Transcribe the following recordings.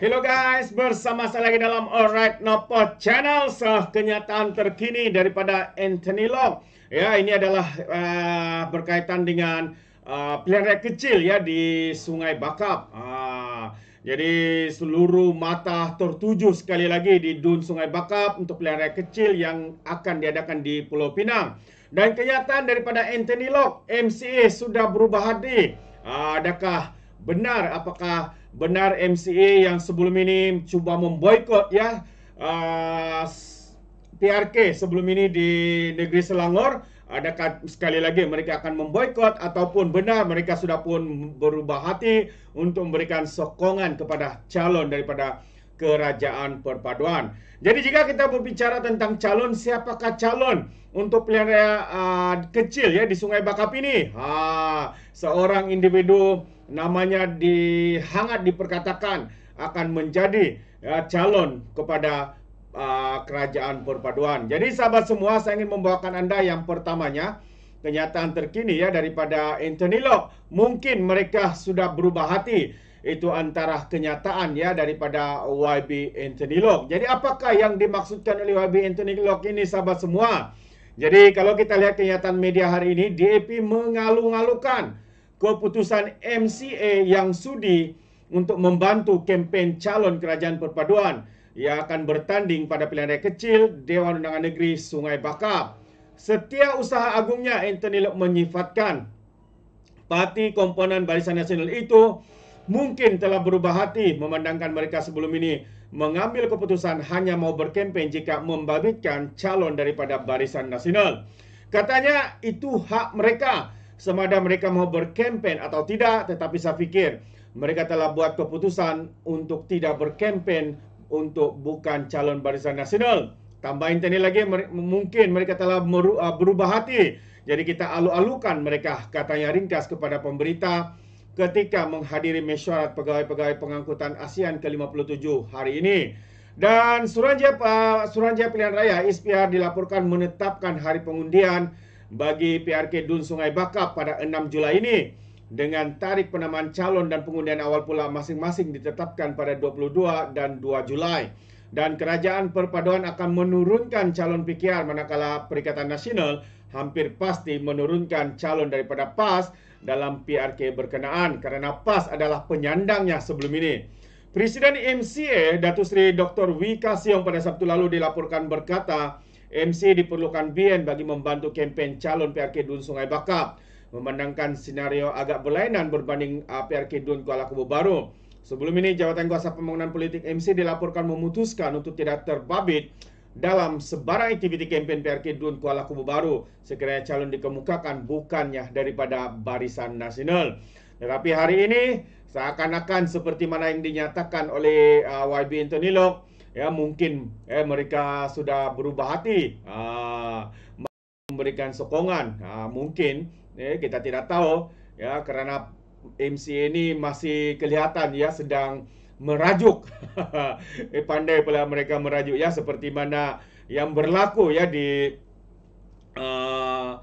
Hello guys, bersama saya lagi dalam Alright Nopo Channel. So, kenyataan terkini daripada Anthony Long. Ya, ini adalah uh, berkaitan dengan uh, pelerek kecil ya di Sungai Bakap. Uh, ah, jadi seluruh mata tertuju sekali lagi di Dun Sungai Bakap untuk pelerek kecil yang akan diadakan di Pulau Pinang. Dan kenyataan daripada Anthony Long, MCA sudah berubah hati. Uh, ah, adakah benar apakah benar MCA yang sebelum ini cuba memboikot ya uh, ah, PRK sebelum ini di negeri Selangor adakah sekali lagi mereka akan memboikot ataupun benar mereka sudah pun berubah hati untuk memberikan sokongan kepada calon daripada kerajaan perpaduan. Jadi jika kita berbicara tentang calon siapakah calon untuk pilihan raya uh, kecil ya di Sungai Bakap ini? Ha, seorang individu namanya dihangat diperkatakan akan menjadi ya, calon kepada uh, kerajaan perpaduan. Jadi sahabat semua, saya ingin membawakan Anda yang pertamanya kenyataan terkini ya daripada Anthony Locke. Mungkin mereka sudah berubah hati. Itu antara kenyataan ya daripada YB Anthony Locke. Jadi apakah yang dimaksudkan oleh YB Anthony Locke ini sahabat semua? Jadi kalau kita lihat kenyataan media hari ini, DAP mengalu-ngalukan keputusan MCA yang sudi untuk membantu kempen calon kerajaan perpaduan yang akan bertanding pada pilihan raya kecil Dewan Undangan Negeri Sungai Bakar. Setia usaha agungnya Anthony Lok menyifatkan parti komponen Barisan Nasional itu mungkin telah berubah hati memandangkan mereka sebelum ini mengambil keputusan hanya mau berkempen jika membabitkan calon daripada Barisan Nasional. Katanya itu hak Mereka sama ada mereka mau berkempen atau tidak, tetapi saya fikir mereka telah buat keputusan untuk tidak berkempen untuk bukan calon barisan nasional. Tambahin tadi lagi, mungkin mereka telah ah, berubah hati. Jadi kita alu-alukan mereka, katanya ringkas kepada pemberita ketika menghadiri mesyuarat pegawai-pegawai pengangkutan ASEAN ke-57 hari ini. Dan Suranjaya, ah, Suranjaya Pilihan Raya, ISPR dilaporkan menetapkan hari pengundian bagi PRK Dun Sungai Bakap pada 6 Julai ini dengan tarik penamaan calon dan pengundian awal pula masing-masing ditetapkan pada 22 dan 2 Julai. Dan kerajaan perpaduan akan menurunkan calon PKR manakala Perikatan Nasional hampir pasti menurunkan calon daripada PAS dalam PRK berkenaan kerana PAS adalah penyandangnya sebelum ini. Presiden MCA Datu Seri Dr. Wika Siong pada Sabtu lalu dilaporkan berkata, MC diperlukan BN bagi membantu kempen calon PRK Dun Sungai Bakap memandangkan senario agak berlainan berbanding uh, ah, PRK Dun Kuala Kubu Baru. Sebelum ini, Jabatan Kuasa Pembangunan Politik MC dilaporkan memutuskan untuk tidak terbabit dalam sebarang aktiviti kempen PRK Dun Kuala Kubu Baru sekiranya calon dikemukakan bukannya daripada barisan nasional. Tetapi hari ini, seakan-akan seperti mana yang dinyatakan oleh ah, YB Intonilok, Nilok, ya mungkin ya, mereka sudah berubah hati uh, memberikan sokongan uh, mungkin ya, kita tidak tahu ya kerana MCA ini masih kelihatan ya sedang merajuk eh, pandai pula mereka merajuk ya seperti mana yang berlaku ya di uh,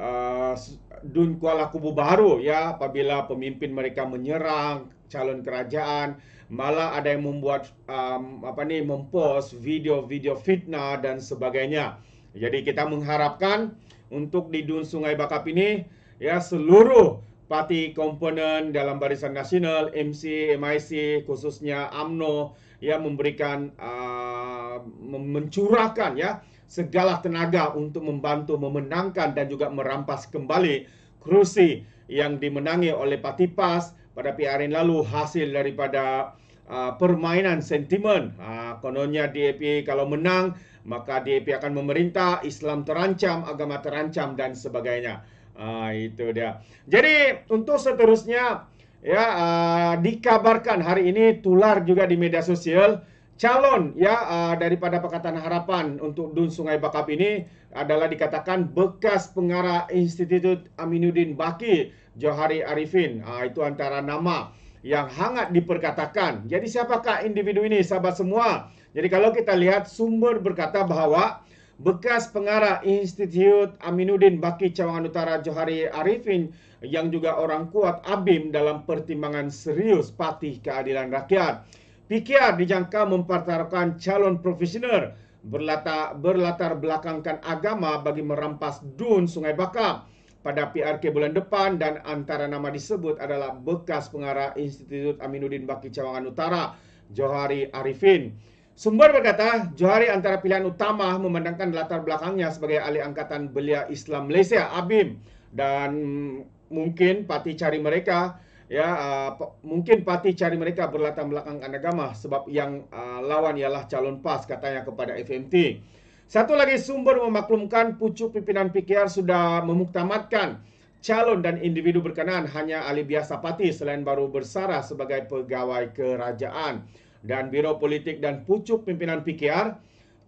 Ah, Dun Kuala Kubu Baru ya apabila pemimpin mereka menyerang calon kerajaan malah ada yang membuat um, apa ni mempost video-video fitnah dan sebagainya. Jadi kita mengharapkan untuk di Dun Sungai Bakap ini ya seluruh parti komponen dalam Barisan Nasional MC MIC khususnya AMNO ya memberikan uh, mencurahkan ya segala tenaga untuk membantu memenangkan dan juga merampas kembali kerusi yang dimenangi oleh parti PAS pada PRN lalu hasil daripada uh, permainan sentimen. Uh, kononnya DAP kalau menang maka DAP akan memerintah, Islam terancam, agama terancam dan sebagainya. Uh, itu dia. Jadi untuk seterusnya ya uh, dikabarkan hari ini tular juga di media sosial calon ya uh, daripada Pakatan Harapan untuk Dun Sungai Bakap ini adalah dikatakan bekas pengarah Institut Aminuddin Baki Johari Arifin uh, itu antara nama yang hangat diperkatakan. Jadi siapakah individu ini sahabat semua? Jadi kalau kita lihat sumber berkata bahawa bekas pengarah Institut Aminuddin Baki Cawangan Utara Johari Arifin yang juga orang kuat abim dalam pertimbangan serius patih keadilan rakyat. PKR dijangka mempertaruhkan calon profesional berlatar, berlatar belakangkan agama bagi merampas dun Sungai Bakar pada PRK bulan depan dan antara nama disebut adalah bekas pengarah Institut Aminuddin Baki Cawangan Utara, Johari Arifin. Sumber berkata, Johari antara pilihan utama memandangkan latar belakangnya sebagai ahli angkatan belia Islam Malaysia, ABIM. Dan mungkin parti cari mereka ya uh, mungkin parti cari mereka berlatar belakangkan agama sebab yang uh, lawan ialah calon PAS katanya kepada FMT. Satu lagi sumber memaklumkan pucuk pimpinan PKR sudah memuktamadkan calon dan individu berkenaan hanya ahli biasa parti selain baru bersara sebagai pegawai kerajaan dan biro politik dan pucuk pimpinan PKR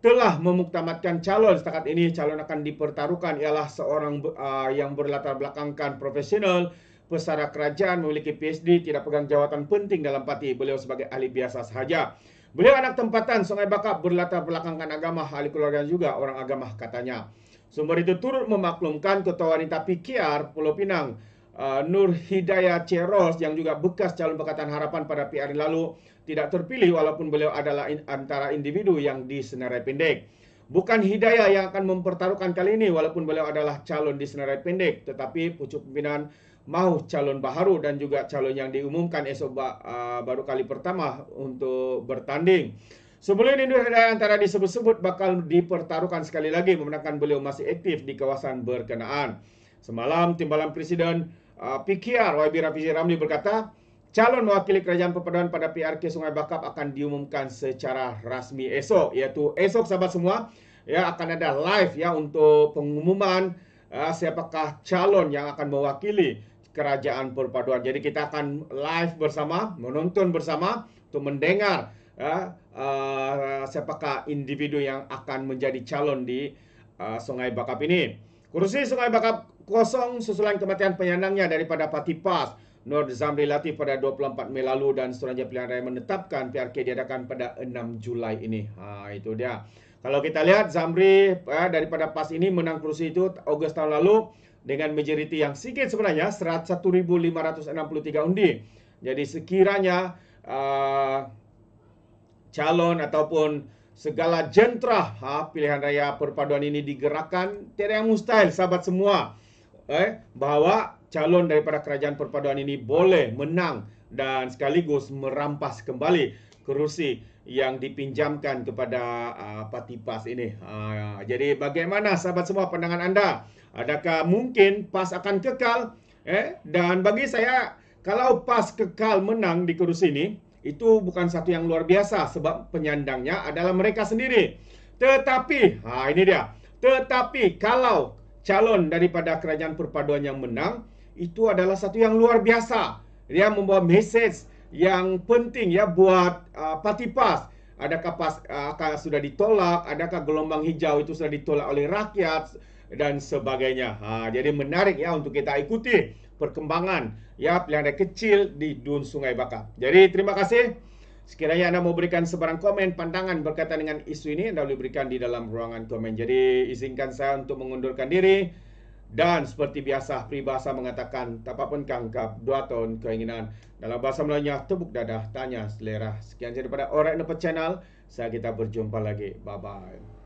telah memuktamadkan calon setakat ini calon akan dipertaruhkan ialah seorang uh, yang berlatar belakangkan profesional pesara kerajaan memiliki PhD tidak pegang jawatan penting dalam parti beliau sebagai ahli biasa sahaja. Beliau anak tempatan Sungai Bakap berlatar belakangkan agama ahli keluarga juga orang agama katanya. Sumber itu turut memaklumkan Ketua Wanita PKR Pulau Pinang uh, Nur Hidayah Ceros yang juga bekas calon Pekatan Harapan pada PR lalu tidak terpilih walaupun beliau adalah in, antara individu yang disenarai pendek. Bukan Hidayah yang akan mempertaruhkan kali ini walaupun beliau adalah calon di senarai pendek tetapi pucuk pimpinan mahu calon baharu dan juga calon yang diumumkan esok baru kali pertama untuk bertanding. Sebelum ini Hidayah antara disebut-sebut bakal dipertaruhkan sekali lagi memenangkan beliau masih aktif di kawasan berkenaan. Semalam timbalan Presiden PKR YB Rafizi Ramli berkata, calon mewakili kerajaan perpaduan pada PRK Sungai Bakap akan diumumkan secara rasmi esok iaitu esok sahabat semua ya akan ada live ya untuk pengumuman uh, siapakah calon yang akan mewakili kerajaan perpaduan. Jadi kita akan live bersama, menonton bersama untuk mendengar ya uh, siapakah individu yang akan menjadi calon di uh, Sungai Bakap ini. Kursi Sungai Bakap kosong susulan kematian penyandangnya daripada Patipas. Pas Nur Zam relatif pada 24 Mei lalu dan Suruhanjaya Pilihan Raya menetapkan PRK diadakan pada 6 Julai ini. Ha, itu dia. Kalau kita lihat Zamri eh, daripada PAS ini menang kursi itu Ogos tahun lalu dengan majoriti yang sikit sebenarnya 101,563 undi. Jadi sekiranya uh, calon ataupun segala jentera ha, pilihan raya perpaduan ini digerakkan tiada yang mustahil sahabat semua eh, bahawa calon daripada kerajaan perpaduan ini boleh menang dan sekaligus merampas kembali kerusi yang dipinjamkan kepada uh, parti PAS ini. Uh, jadi bagaimana sahabat semua pandangan anda? Adakah mungkin PAS akan kekal? Eh? Dan bagi saya, kalau PAS kekal menang di kerusi ini, itu bukan satu yang luar biasa sebab penyandangnya adalah mereka sendiri. Tetapi, ha, ini dia. Tetapi kalau calon daripada kerajaan perpaduan yang menang, itu adalah satu yang luar biasa. Dia membawa message yang penting ya buat uh, parti PAS. Adakah PAS uh, sudah ditolak? Adakah gelombang hijau itu sudah ditolak oleh rakyat dan sebagainya. Ha, jadi menarik ya untuk kita ikuti perkembangan ya pilihan kecil di Dun Sungai Baka Jadi terima kasih. Sekiranya anda mau berikan sebarang komen, pandangan berkaitan dengan isu ini, anda boleh berikan di dalam ruangan komen. Jadi izinkan saya untuk mengundurkan diri. Dan seperti biasa, peribahasa mengatakan, tak apa pun kangkap, dua tahun keinginan. Dalam bahasa Melayunya, tebuk dadah, tanya selera. Sekian saja daripada Orang Nepa Channel. Saya kita berjumpa lagi. Bye-bye.